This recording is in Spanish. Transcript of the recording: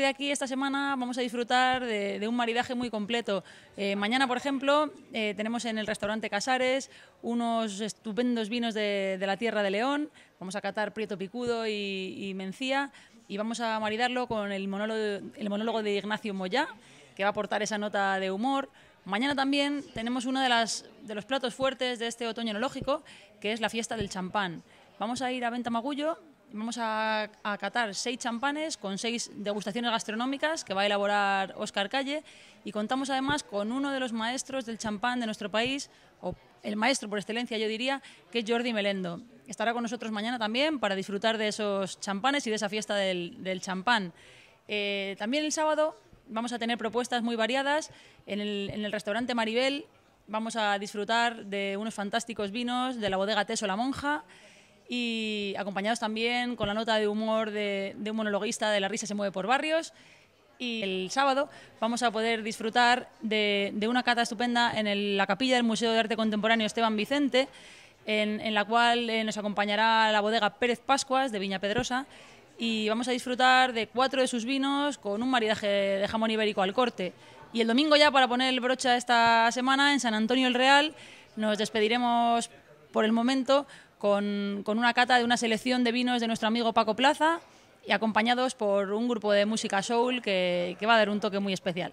de aquí esta semana vamos a disfrutar de, un maridaje muy completo. Eh, mañana, por ejemplo, eh, tenemos en el restaurante Casares unos estupendos vinos de, la Tierra de León. Vamos a catar Prieto Picudo y, Mencía y vamos a maridarlo con el monólogo, monólogo de Ignacio Moyá, que va a aportar esa nota de humor. Mañana también tenemos uno de, de los platos fuertes de este otoño enológico, que es la fiesta del champán. Vamos a ir a Venta Magullo, Vamos a, a catar seis champanes con seis degustaciones gastronómicas que va a elaborar Óscar Calle y contamos además con uno de los maestros del champán de nuestro país, o el maestro por excelencia yo diría, que es Jordi Melendo. Estará con nosotros mañana también para disfrutar de esos champanes y de esa fiesta del, champán. Eh, también el sábado vamos a tener propuestas muy variadas en el restaurante Maribel. Vamos a disfrutar de unos fantásticos vinos de la bodega Teso La Monja y acompañados también con la nota de humor de, un monologuista de La risa se mueve por barrios y el sábado vamos a poder disfrutar de, una cata estupenda en la capilla del Museo de Arte Contemporáneo Esteban Vicente, en, la cual eh, nos acompañará la bodega Pérez Pascuas de Viña Pedrosa y vamos a disfrutar de cuatro de sus vinos con un maridaje de jamón ibérico al corte. Y el domingo ya, para poner el brocha esta semana, en San Antonio el Real, nos despediremos por el momento con, una cata de una selección de vinos de nuestro amigo Paco Plaza y acompañados por un grupo de música soul que va a dar un toque muy especial.